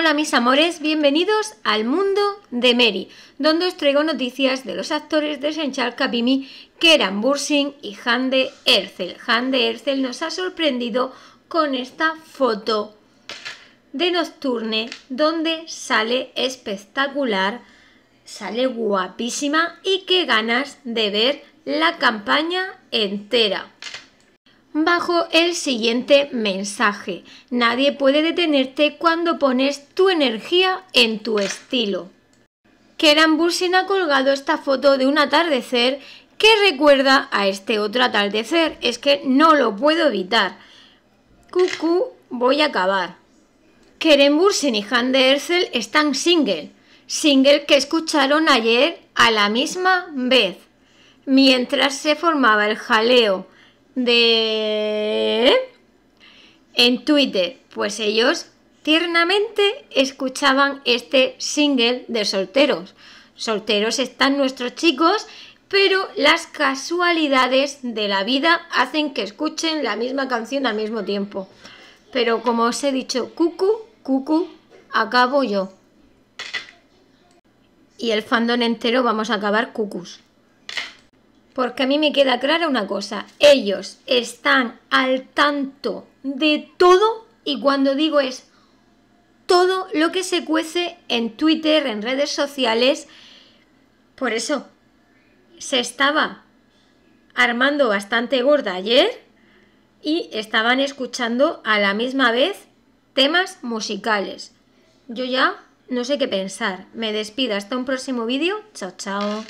Hola mis amores, bienvenidos al mundo de Mary, donde os traigo noticias de los actores de Senchal que Keran Bursing y Hande Erzel. Hande Erzel nos ha sorprendido con esta foto de Nocturne, donde sale espectacular, sale guapísima y qué ganas de ver la campaña entera bajo el siguiente mensaje. Nadie puede detenerte cuando pones tu energía en tu estilo. Keran Bursin ha colgado esta foto de un atardecer que recuerda a este otro atardecer. Es que no lo puedo evitar. Cucú, voy a acabar. Keren Bursin y Han de Erzel están single. Single que escucharon ayer a la misma vez. Mientras se formaba el jaleo de... En Twitter, pues ellos tiernamente escuchaban este single de solteros. Solteros están nuestros chicos, pero las casualidades de la vida hacen que escuchen la misma canción al mismo tiempo. Pero como os he dicho, cucu, cucu, acabo yo. Y el fandom entero vamos a acabar cucus. Porque a mí me queda clara una cosa, ellos están al tanto de todo y cuando digo es todo lo que se cuece en Twitter, en redes sociales, por eso se estaba armando bastante gorda ayer y estaban escuchando a la misma vez temas musicales. Yo ya no sé qué pensar. Me despido hasta un próximo vídeo. Chao, chao.